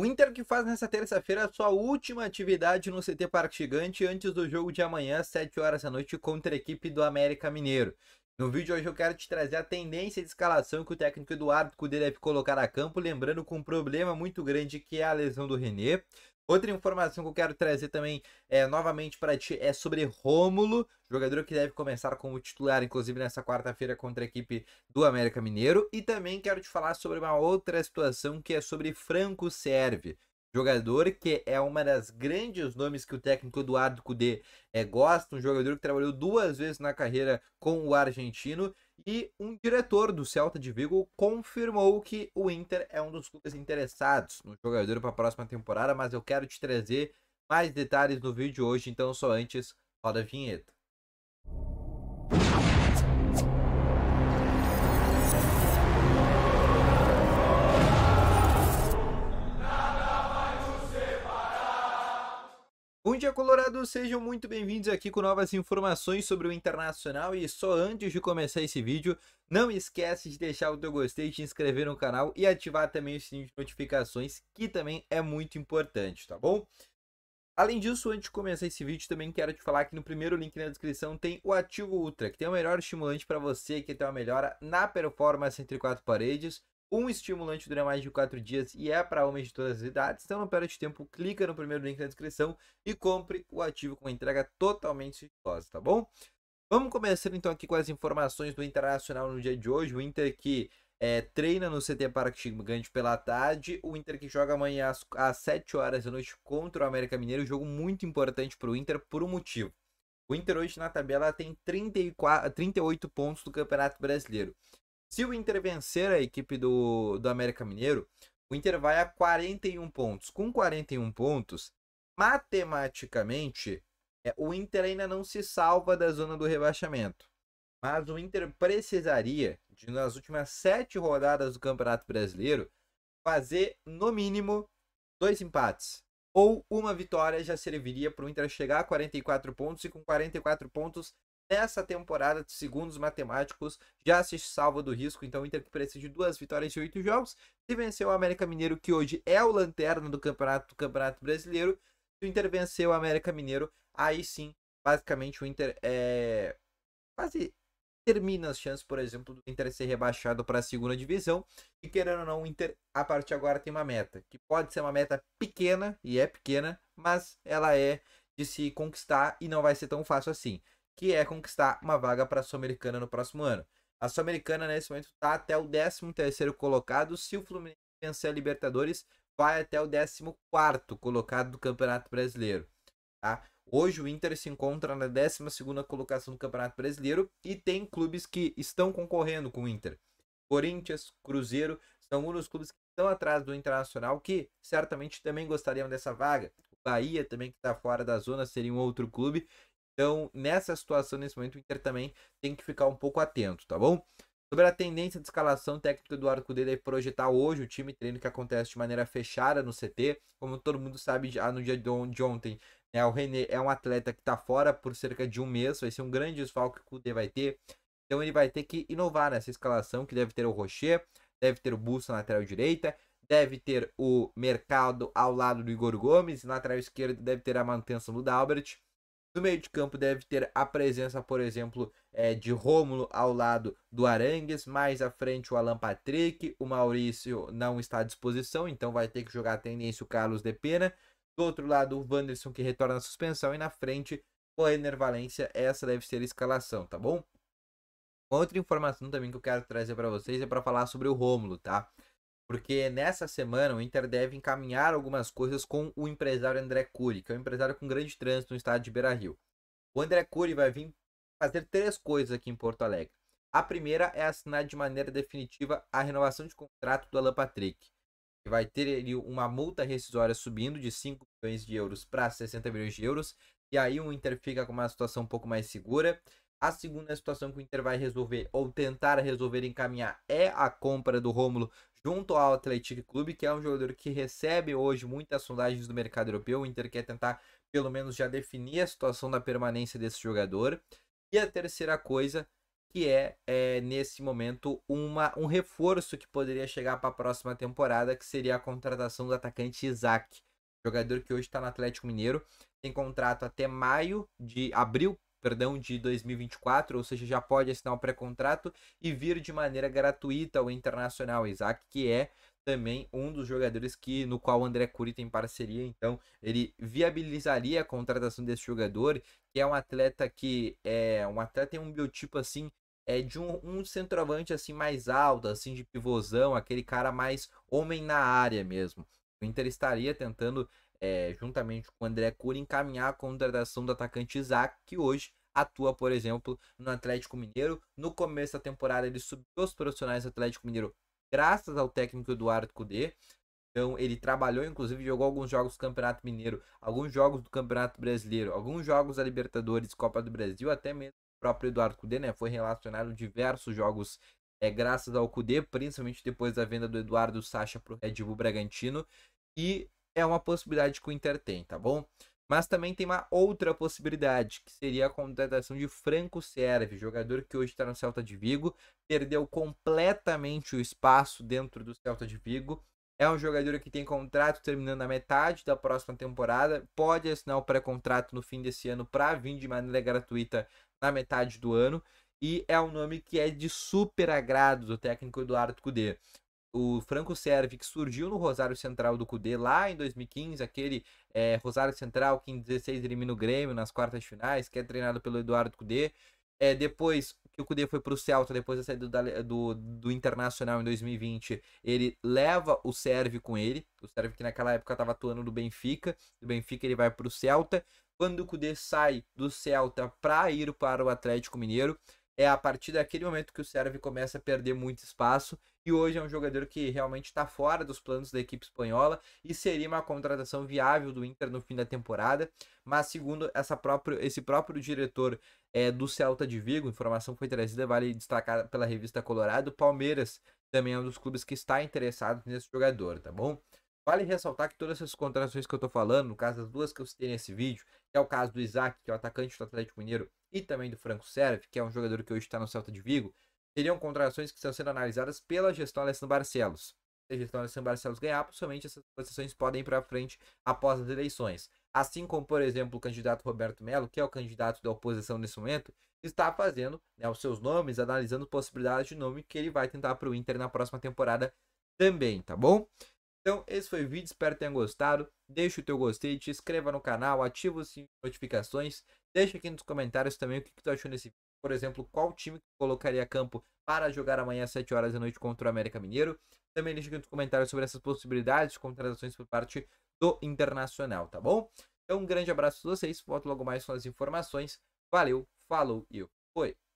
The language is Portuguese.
O Inter que faz nessa terça-feira a sua última atividade no CT Parque Gigante antes do jogo de amanhã, às 7 horas da noite, contra a equipe do América Mineiro. No vídeo hoje eu quero te trazer a tendência de escalação que o técnico Eduardo Cudê deve colocar a campo, lembrando com um problema muito grande que é a lesão do René. Outra informação que eu quero trazer também é, novamente para ti é sobre Rômulo, jogador que deve começar como titular, inclusive nessa quarta-feira contra a equipe do América Mineiro. E também quero te falar sobre uma outra situação que é sobre Franco Serve jogador que é uma das grandes nomes que o técnico Eduardo Cudê é, gosta, um jogador que trabalhou duas vezes na carreira com o argentino e um diretor do Celta de Vigo confirmou que o Inter é um dos clubes interessados no jogador para a próxima temporada, mas eu quero te trazer mais detalhes no vídeo hoje, então só antes, roda a vinheta. Bom dia, Colorado! Sejam muito bem-vindos aqui com novas informações sobre o Internacional e só antes de começar esse vídeo, não esquece de deixar o teu gostei, se inscrever no canal e ativar também o sininho de notificações, que também é muito importante, tá bom? Além disso, antes de começar esse vídeo, também quero te falar que no primeiro link na descrição tem o Ativo Ultra, que tem o melhor estimulante para você que tem uma melhora na performance entre quatro paredes, um estimulante dura mais de 4 dias e é para homens de todas as idades. Então não perde tempo, clica no primeiro link na descrição e compre o ativo com entrega totalmente sigilosa, tá bom? Vamos começando então aqui com as informações do Internacional no dia de hoje. O Inter que é, treina no CT Parque Gigante pela tarde. O Inter que joga amanhã às, às 7 horas da noite contra o América Mineiro. Um jogo muito importante para o Inter por um motivo. O Inter hoje na tabela tem 34, 38 pontos do Campeonato Brasileiro. Se o Inter vencer a equipe do, do América Mineiro, o Inter vai a 41 pontos. Com 41 pontos, matematicamente, é, o Inter ainda não se salva da zona do rebaixamento. Mas o Inter precisaria, de, nas últimas sete rodadas do Campeonato Brasileiro, fazer no mínimo dois empates. Ou uma vitória já serviria para o Inter chegar a 44 pontos e com 44 pontos nessa temporada, de segundos matemáticos, já se salva do risco. Então, o Inter precisa de duas vitórias e oito jogos. Se venceu o América Mineiro, que hoje é o lanterna do campeonato, do campeonato brasileiro, se o Inter venceu o América Mineiro, aí sim, basicamente, o Inter é. quase termina as chances, por exemplo, do Inter ser rebaixado para a segunda divisão. E querendo ou não, o Inter, a partir de agora, tem uma meta. Que pode ser uma meta pequena, e é pequena, mas ela é de se conquistar e não vai ser tão fácil assim que é conquistar uma vaga para a Sul-Americana no próximo ano. A Sul-Americana, nesse momento, está até o 13º colocado. Se o Fluminense vencer a Libertadores, vai até o 14º colocado do Campeonato Brasileiro. Tá? Hoje o Inter se encontra na 12ª colocação do Campeonato Brasileiro e tem clubes que estão concorrendo com o Inter. Corinthians, Cruzeiro, são um dos clubes que estão atrás do Internacional que certamente também gostariam dessa vaga. Bahia também que está fora da zona seria um outro clube então, nessa situação, nesse momento, o Inter também tem que ficar um pouco atento, tá bom? Sobre a tendência de escalação técnica do Arco dele é projetar hoje o time treino que acontece de maneira fechada no CT. Como todo mundo sabe, já no dia de ontem, né, o René é um atleta que está fora por cerca de um mês, vai ser um grande desfalque que o Cudê vai ter. Então ele vai ter que inovar nessa escalação, que deve ter o Rocher, deve ter o Busta na lateral direita, deve ter o Mercado ao lado do Igor Gomes, na lateral esquerda deve ter a manutenção do Dalbert. No meio de campo deve ter a presença, por exemplo, é, de Rômulo ao lado do Arangues, mais à frente o Alan Patrick, o Maurício não está à disposição, então vai ter que jogar a tendência o Carlos de Pena. Do outro lado, o Wanderson que retorna à suspensão e na frente o Renner Valência, essa deve ser a escalação, tá bom? Outra informação também que eu quero trazer para vocês é para falar sobre o Rômulo, tá? Porque nessa semana o Inter deve encaminhar algumas coisas com o empresário André Cury, que é um empresário com grande trânsito no estado de Beira Rio. O André Cury vai vir fazer três coisas aqui em Porto Alegre. A primeira é assinar de maneira definitiva a renovação de contrato do Alan Patrick, que vai ter ali uma multa rescisória subindo de 5 milhões de euros para 60 milhões de euros, e aí o Inter fica com uma situação um pouco mais segura. A segunda situação que o Inter vai resolver ou tentar resolver encaminhar é a compra do Rômulo junto ao Atlético Clube, que é um jogador que recebe hoje muitas sondagens do mercado europeu. O Inter quer tentar pelo menos já definir a situação da permanência desse jogador. E a terceira coisa que é, é, nesse momento uma, um reforço que poderia chegar para a próxima temporada, que seria a contratação do atacante Isaac, jogador que hoje está no Atlético Mineiro, tem contrato até maio de abril, perdão, de 2024, ou seja, já pode assinar um pré-contrato e vir de maneira gratuita ao Internacional. Isaac, que é também um dos jogadores que no qual o André Curi tem parceria, então ele viabilizaria a contratação desse jogador, que é um atleta que é um atleta tem um biotipo assim é de um, um centroavante assim mais alto, assim de pivôzão, aquele cara mais homem na área mesmo. O Inter estaria tentando é, juntamente com o André Cura, encaminhar a contratação do atacante Isaac, que hoje atua, por exemplo, no Atlético Mineiro. No começo da temporada, ele subiu os profissionais do Atlético Mineiro graças ao técnico Eduardo Cudê. Então, ele trabalhou, inclusive, jogou alguns jogos do Campeonato Mineiro, alguns jogos do Campeonato Brasileiro, alguns jogos da Libertadores, Copa do Brasil, até mesmo o próprio Eduardo Cudê, né? Foi relacionado diversos jogos é, graças ao Cudê, principalmente depois da venda do Eduardo Sacha para o Red Bull Bragantino. E é uma possibilidade que o Inter tem, tá bom? Mas também tem uma outra possibilidade, que seria a contratação de Franco Serve, jogador que hoje está no Celta de Vigo, perdeu completamente o espaço dentro do Celta de Vigo. É um jogador que tem contrato terminando na metade da próxima temporada, pode assinar o pré-contrato no fim desse ano para vir de maneira gratuita na metade do ano. E é um nome que é de super agrado do técnico Eduardo Cudê o Franco Servi, que surgiu no Rosário Central do Cudê lá em 2015, aquele é, Rosário Central que em 16 elimina o Grêmio nas quartas finais, que é treinado pelo Eduardo Cudê. É, depois que o Cudê foi para o Celta, depois da saída do, do, do, Internacional em 2020, ele leva o Servi com ele. O Servi que naquela época estava atuando no Benfica. Do Benfica ele vai para o Celta. Quando o Cudê sai do Celta para ir para o Atlético Mineiro, é a partir daquele momento que o Serve começa a perder muito espaço. E hoje é um jogador que realmente está fora dos planos da equipe espanhola e seria uma contratação viável do Inter no fim da temporada. Mas segundo essa próprio, esse próprio diretor é, do Celta de Vigo, informação foi trazida, vale destacar pela revista Colorado, Palmeiras também é um dos clubes que está interessado nesse jogador, tá bom? Vale ressaltar que todas essas contratações que eu estou falando, no caso das duas que eu citei nesse vídeo, que é o caso do Isaac, que é o atacante do Atlético Mineiro, e também do Franco Serve, que é um jogador que hoje está no Celta de Vigo, seriam contratações que estão sendo analisadas pela gestão Alessandro Barcelos. Se a gestão Alessandro Barcelos ganhar, possivelmente essas contratações podem ir para frente após as eleições. Assim como, por exemplo, o candidato Roberto Melo, que é o candidato da oposição nesse momento, está fazendo né, os seus nomes, analisando possibilidades de nome que ele vai tentar para o Inter na próxima temporada também, tá bom? Então, esse foi o vídeo, espero que tenham gostado. Deixa o teu gostei, te inscreva no canal, ativa o sininho de notificações. Deixa aqui nos comentários também o que, que tu achou nesse vídeo. Por exemplo, qual time que colocaria a campo para jogar amanhã às 7 horas da noite contra o América Mineiro. Também deixa aqui nos comentários sobre essas possibilidades de contratações por parte do Internacional, tá bom? Então, um grande abraço a vocês. Volto logo mais com as informações. Valeu, falou e eu fui.